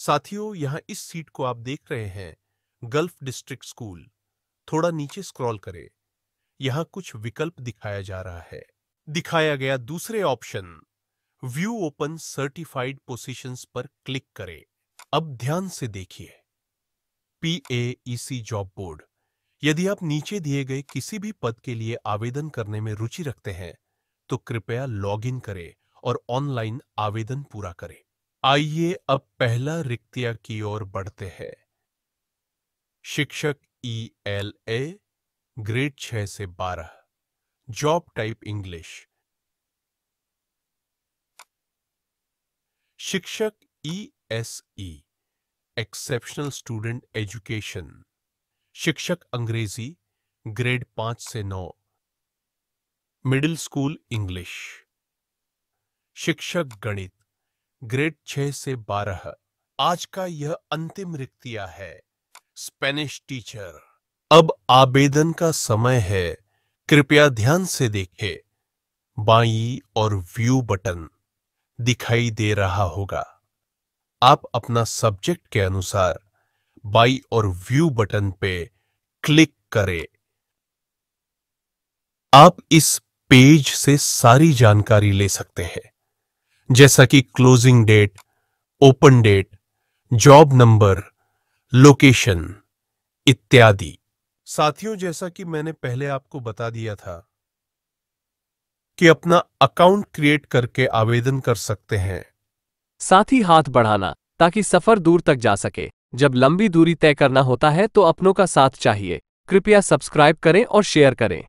साथियों यहाँ इस सीट को आप देख रहे हैं गल्फ डिस्ट्रिक्ट स्कूल थोड़ा नीचे स्क्रॉल करें यहाँ कुछ विकल्प दिखाया जा रहा है दिखाया गया दूसरे option view open certified positions पर क्लिक करें अब ध्यान से देखिए P A C job board यदि आप नीचे दिए गए किसी भी पद के लिए आवेदन करने में रुचि रखते हैं तो कृपया लॉग इन करें और ऑनलाइन आवेदन पूरा करें आइए अब पहला रिक्तिया की ओर बढ़ते हैं शिक्षक ई एल ए ग्रेड छह से बारह जॉब टाइप इंग्लिश शिक्षक E S E exceptional student education शिक्षक अंग्रेजी ग्रेड पांच से नौ मिडिल स्कूल इंग्लिश शिक्षक गणित ग्रेड छह से बारह आज का यह अंतिम रिक्तिया है स्पेनिश टीचर अब आवेदन का समय है कृपया ध्यान से देखें बाई और व्यू बटन दिखाई दे रहा होगा आप अपना सब्जेक्ट के अनुसार बाई और व्यू बटन पे क्लिक करें आप इस पेज से सारी जानकारी ले सकते हैं जैसा कि closing date open date job number location इत्यादि साथियों जैसा कि मैंने पहले आपको बता दिया था कि अपना अकाउंट क्रिएट करके आवेदन कर सकते हैं साथ ही हाथ बढ़ाना ताकि सफर दूर तक जा सके जब लंबी दूरी तय करना होता है तो अपनों का साथ चाहिए कृपया सब्सक्राइब करें और शेयर करें